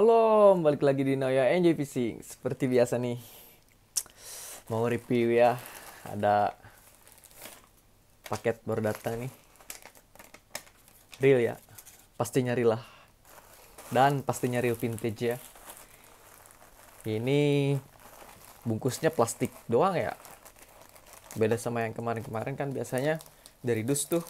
Halo, balik lagi di Noya Enjoy Fishing. Seperti biasa nih, mau review ya. Ada paket baru datang nih. Real ya, pasti nyari lah. Dan pastinya real vintage ya. Ini bungkusnya plastik doang ya. Beda sama yang kemarin-kemarin kan biasanya dari dus tuh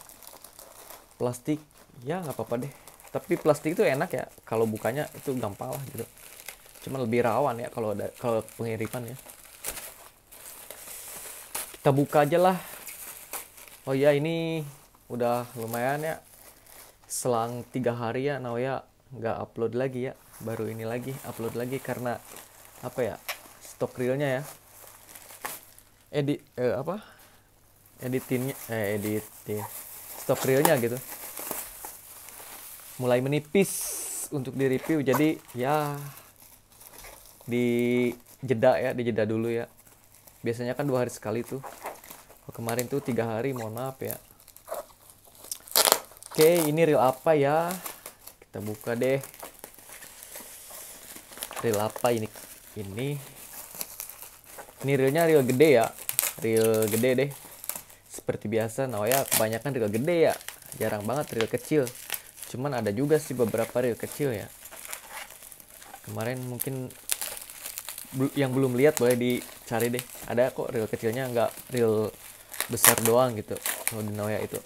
plastik. Ya nggak apa-apa deh, tapi plastik itu enak ya kalau bukanya itu gampang lah gitu cuman lebih rawan ya kalau ada kalau pengiriman ya kita buka aja lah oh ya ini udah lumayan ya selang tiga hari ya ya nggak upload lagi ya baru ini lagi upload lagi karena apa ya stok realnya ya edit eh, apa editinnya eh edit ya. stok realnya gitu mulai menipis untuk di review jadi ya di jeda ya di jeda dulu ya biasanya kan dua hari sekali tuh oh, kemarin tuh tiga hari mohon maaf ya oke ini real apa ya kita buka deh real apa ini ini ini realnya real gede ya real gede deh seperti biasa nah oh ya kebanyakan real gede ya jarang banget real kecil cuman ada juga sih beberapa reel kecil ya kemarin mungkin yang belum lihat boleh dicari deh ada kok reel kecilnya nggak reel besar doang gitu Nodinoya itu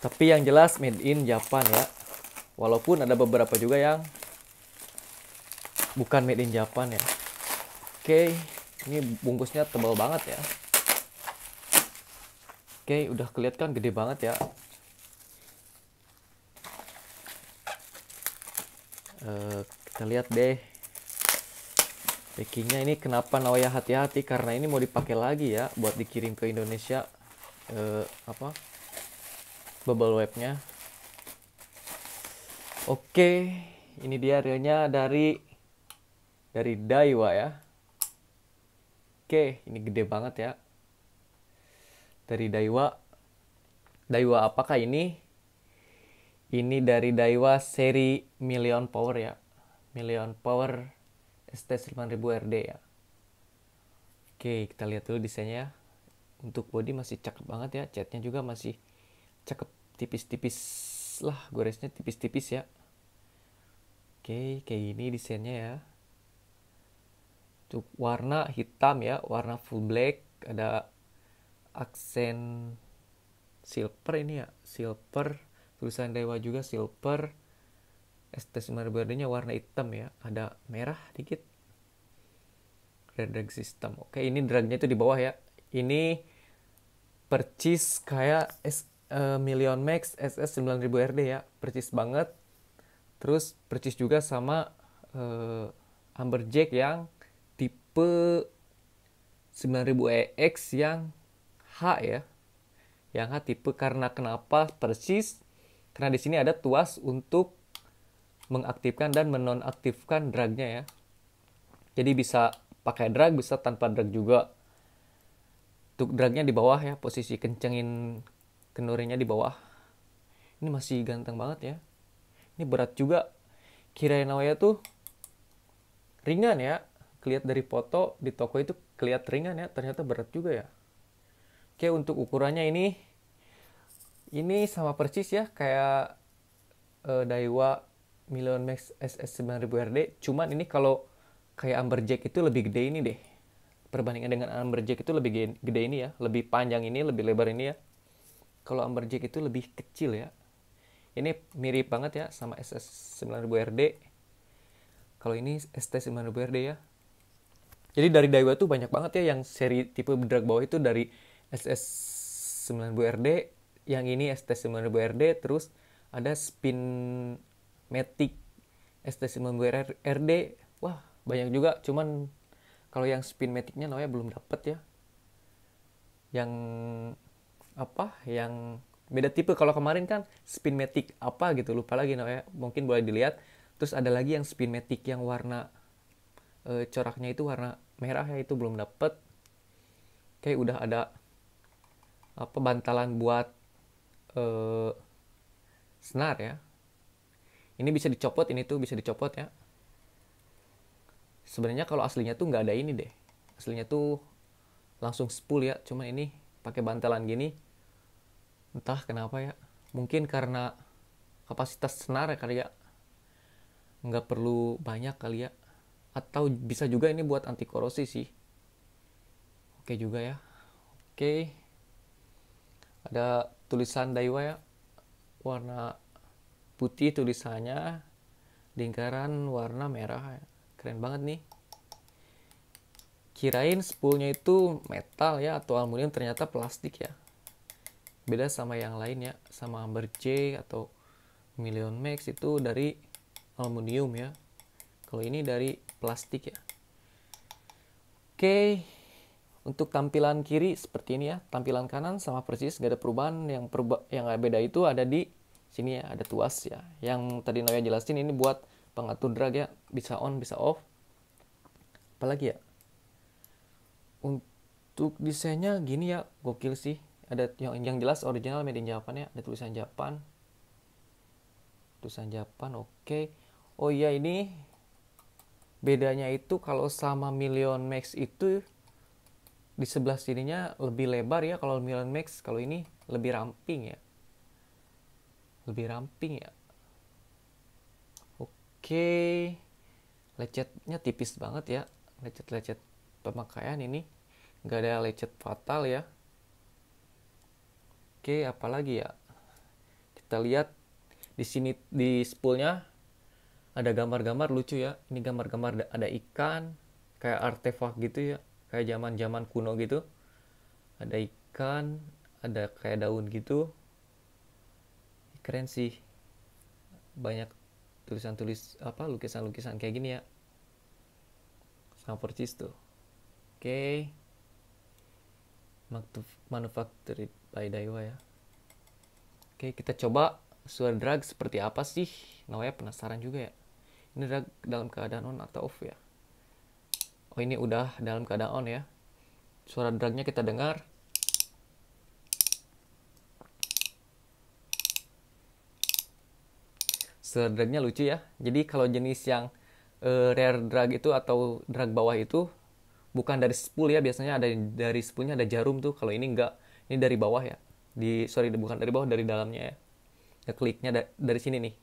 tapi yang jelas made in Japan ya walaupun ada beberapa juga yang bukan made in Japan ya oke ini bungkusnya tebal banget ya oke udah kelihatan gede banget ya Eh, kita lihat deh packingnya ini kenapa nawaya hati-hati karena ini mau dipakai lagi ya buat dikirim ke Indonesia uh, apa bubble webnya oke okay, ini dia realnya dari dari Daiwa ya oke okay, ini gede banget ya dari Daiwa Daiwa apakah ini ini dari Daiwa seri Million Power ya. Million Power ST9000 RD ya. Oke, kita lihat dulu desainnya ya. Untuk body masih cakep banget ya. Catnya juga masih cakep tipis-tipis lah. Goresnya tipis-tipis ya. Oke, kayak gini desainnya ya. Untuk warna hitam ya, warna full black. Ada aksen silver ini ya, silver tulisan Dewa juga silver ST Smart nya warna hitam ya ada merah dikit Red drag system oke ini dragnya itu di bawah ya ini percis kayak S, uh, Million Max SS 9000 RD ya percis banget terus percis juga sama uh, eh, Amberjack yang tipe 9000 EX yang H ya yang H tipe karena kenapa persis karena di sini ada tuas untuk mengaktifkan dan menonaktifkan dragnya ya. Jadi bisa pakai drag, bisa tanpa drag juga. Untuk dragnya di bawah ya, posisi kencengin kenurinya di bawah. Ini masih ganteng banget ya. Ini berat juga. Kirain awalnya tuh ringan ya. Kelihat dari foto di toko itu kelihat ringan ya, ternyata berat juga ya. Oke, untuk ukurannya ini ini sama persis ya kayak uh, Daiwa Million Max SS9000RD, cuman ini kalau kayak Amberjack itu lebih gede ini deh. Perbandingan dengan Amberjack itu lebih gede, ini ya, lebih panjang ini, lebih lebar ini ya. Kalau Amberjack itu lebih kecil ya. Ini mirip banget ya sama SS9000RD. Kalau ini ST9000RD ya. Jadi dari Daiwa tuh banyak banget ya yang seri tipe drag bawah itu dari SS9000RD, yang ini st 9000 RD terus ada spin matic st 9000 RD wah banyak juga cuman kalau yang spin maticnya namanya belum dapet ya yang apa yang beda tipe kalau kemarin kan spin matic apa gitu lupa lagi namanya mungkin boleh dilihat terus ada lagi yang spin matic yang warna e, coraknya itu warna merah ya itu belum dapet kayak udah ada apa bantalan buat uh, senar ya. Ini bisa dicopot, ini tuh bisa dicopot ya. Sebenarnya kalau aslinya tuh nggak ada ini deh. Aslinya tuh langsung spool ya. Cuman ini pakai bantalan gini. Entah kenapa ya. Mungkin karena kapasitas senar ya kali ya. Nggak perlu banyak kali ya. Atau bisa juga ini buat anti korosi sih. Oke juga ya. Oke. Ada tulisan Daiwa ya warna putih tulisannya lingkaran warna merah ya. keren banget nih kirain spoolnya itu metal ya atau aluminium ternyata plastik ya beda sama yang lain ya sama Amber J atau Million Max itu dari aluminium ya kalau ini dari plastik ya oke okay. Untuk tampilan kiri seperti ini ya, tampilan kanan sama persis, gak ada perubahan. Yang perba yang beda itu ada di sini ya, ada tuas ya. Yang tadi Noya jelasin ini buat pengatur drag ya, bisa on, bisa off. Apalagi ya? Untuk desainnya gini ya, gokil sih. Ada yang, yang jelas original made in Japan ya, ada tulisan Japan. Tulisan Japan, oke. Okay. Oh iya ini bedanya itu kalau sama Million Max itu di sebelah sininya lebih lebar ya kalau Milan Max kalau ini lebih ramping ya lebih ramping ya oke lecetnya tipis banget ya lecet-lecet pemakaian ini nggak ada lecet fatal ya oke apalagi ya kita lihat di sini di spoolnya ada gambar-gambar lucu ya ini gambar-gambar ada ikan kayak artefak gitu ya kayak zaman zaman kuno gitu ada ikan ada kayak daun gitu keren sih banyak tulisan tulis apa lukisan lukisan kayak gini ya sama persis tuh oke okay. Maktuf, manufactured by Daiwa ya oke okay, kita coba suara drag seperti apa sih Nawaya penasaran juga ya ini drag dalam keadaan on atau off ya oh ini udah dalam keadaan on ya suara dragnya kita dengar suara drumnya lucu ya jadi kalau jenis yang uh, rare drag itu atau drag bawah itu bukan dari spool ya biasanya ada dari spoolnya ada jarum tuh kalau ini enggak ini dari bawah ya di sorry bukan dari bawah dari dalamnya ya kliknya da dari sini nih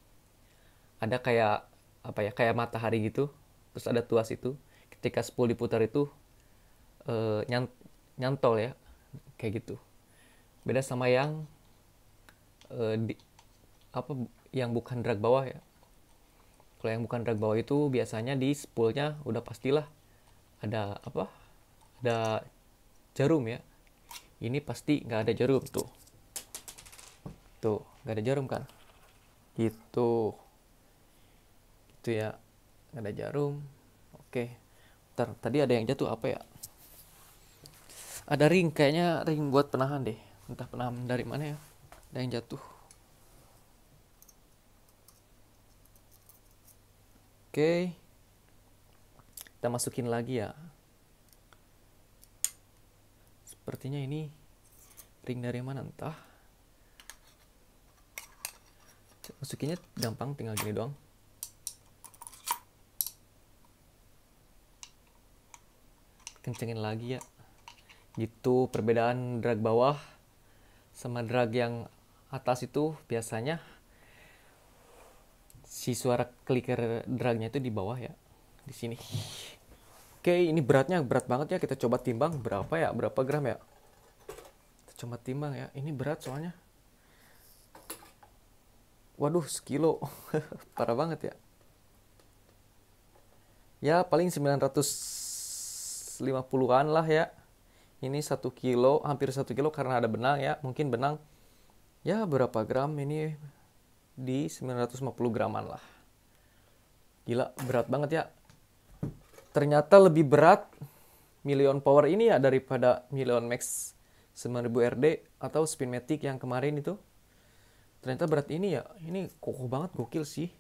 ada kayak apa ya kayak matahari gitu terus ada tuas itu ketika spool diputar itu uh, nyant nyantol ya kayak gitu beda sama yang uh, di, apa yang bukan drag bawah ya kalau yang bukan drag bawah itu biasanya di spoolnya udah pastilah ada apa ada jarum ya ini pasti nggak ada jarum tuh tuh nggak ada jarum kan gitu itu ya nggak ada jarum oke okay. Ter, tadi ada yang jatuh apa ya? Ada ring, kayaknya ring buat penahan deh. Entah penahan dari mana ya. Ada yang jatuh. Oke. Okay. Kita masukin lagi ya. Sepertinya ini ring dari mana entah. Masukinnya gampang, tinggal gini doang. kencengin lagi ya gitu perbedaan drag bawah sama drag yang atas itu biasanya si suara clicker dragnya itu di bawah ya di sini oke ini beratnya berat banget ya kita coba timbang berapa ya berapa gram ya kita coba timbang ya ini berat soalnya waduh sekilo parah banget ya ya paling 900 50 an lah ya. Ini 1 kilo, hampir 1 kilo karena ada benang ya. Mungkin benang ya berapa gram ini di 950 graman lah. Gila, berat banget ya. Ternyata lebih berat Million Power ini ya daripada Million Max 9000 RD atau Spinmatic yang kemarin itu. Ternyata berat ini ya, ini kokoh banget, gokil sih.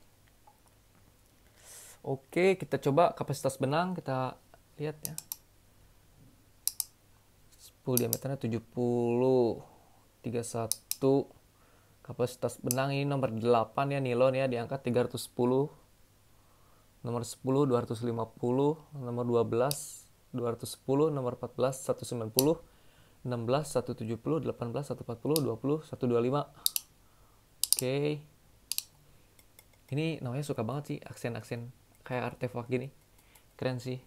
Oke, kita coba kapasitas benang, kita lihat ya diameternya 70 31 kapasitas benang ini nomor 8 ya nilon ya diangkat 310 nomor 10 250 nomor 12 210 nomor 14 190 16 170 18 140 20 125 oke okay. ini namanya suka banget sih aksen-aksen kayak artefak gini keren sih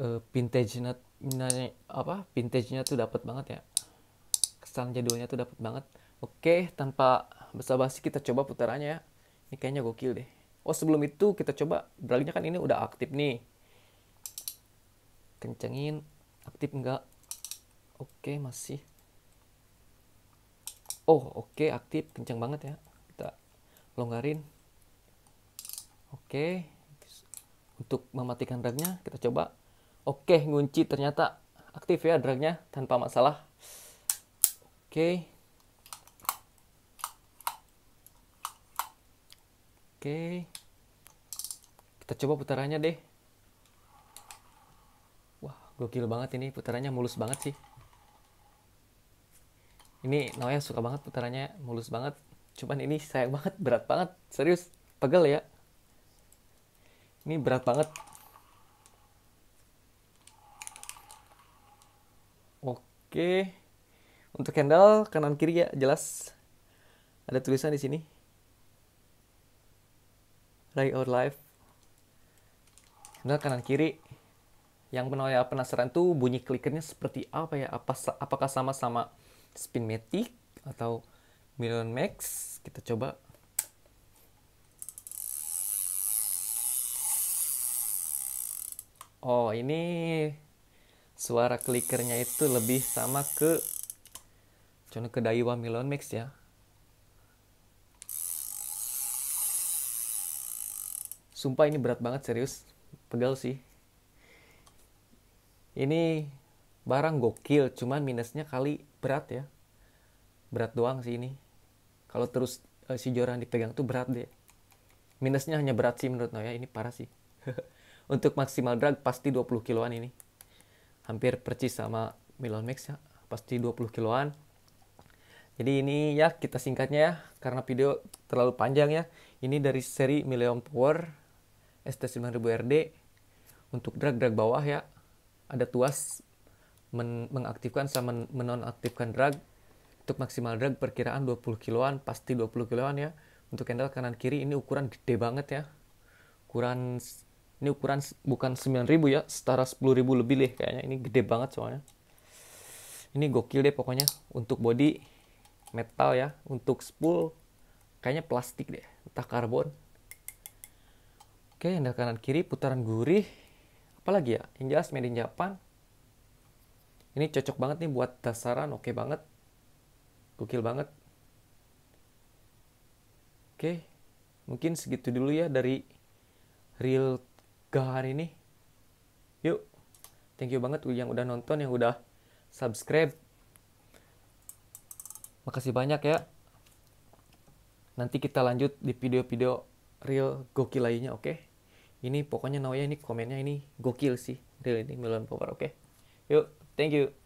uh, vintage-nya apa vintage-nya tuh dapat banget ya kesan jadulnya tuh dapat banget oke tanpa basa-basi kita coba putarannya ya ini kayaknya gokil deh oh sebelum itu kita coba dragnya kan ini udah aktif nih kencengin aktif enggak oke masih oh oke aktif kencang banget ya kita longgarin oke untuk mematikan dragnya kita coba Oke, ngunci ternyata aktif ya dragnya tanpa masalah. Oke. Oke. Kita coba putarannya deh. Wah, gokil banget ini putarannya mulus banget sih. Ini Noya suka banget putarannya mulus banget. Cuman ini sayang banget, berat banget. Serius, pegel ya. Ini berat banget. Oke. Untuk handle kanan kiri ya jelas ada tulisan di sini. Right or life. Handle kanan kiri. Yang penasaran penasaran tuh bunyi klikernya seperti apa ya? Apa apakah sama-sama Spinmatic atau million max? Kita coba Oh, ini suara klikernya itu lebih sama ke contoh ke Daiwa Milon Mix ya sumpah ini berat banget serius pegal sih ini barang gokil cuman minusnya kali berat ya berat doang sih ini kalau terus uh, si Joran dipegang tuh berat deh minusnya hanya berat sih menurut Noya ini parah sih untuk maksimal drag pasti 20 kiloan ini hampir percis sama Milan Max ya pasti 20 kiloan jadi ini ya kita singkatnya ya karena video terlalu panjang ya ini dari seri Million Power ST9000RD untuk drag-drag bawah ya ada tuas men mengaktifkan sama menonaktifkan drag untuk maksimal drag perkiraan 20 kiloan pasti 20 kiloan ya untuk handle kanan kiri ini ukuran gede banget ya ukuran ini ukuran bukan 9000 ya, setara 10000 lebih deh kayaknya. Ini gede banget soalnya. Ini gokil deh pokoknya untuk body metal ya, untuk spool kayaknya plastik deh, entah karbon. Oke, handle kanan kiri putaran gurih. Apalagi ya? Yang jelas made in Japan. Ini cocok banget nih buat dasaran, oke okay banget. Gokil banget. Oke, mungkin segitu dulu ya dari real tiga hari ini. Yuk, thank you banget yang udah nonton, yang udah subscribe. Makasih banyak ya. Nanti kita lanjut di video-video real gokil lainnya, oke? Okay? Ini pokoknya Nawaya ini komennya ini gokil sih. Real ini Milan Power, oke? Okay? Yuk, thank you.